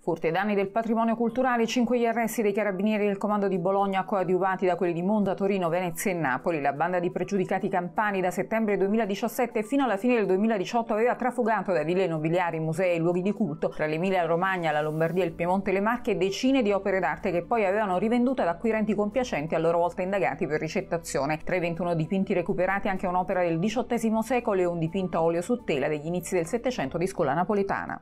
Furti e danni del patrimonio culturale, 5 gli arresti dei carabinieri del comando di Bologna coadiuvati da quelli di Monza, Torino, Venezia e Napoli. La banda di pregiudicati campani da settembre 2017 fino alla fine del 2018 aveva trafugato da ville nobiliari, musei e luoghi di culto tra l'Emilia Romagna, la Lombardia, il Piemonte e le Marche decine di opere d'arte che poi avevano rivenduto ad acquirenti compiacenti a loro volta indagati per ricettazione. Tra i 21 dipinti recuperati anche un'opera del XVIII secolo e un dipinto a olio su tela degli inizi del Settecento di scuola napoletana.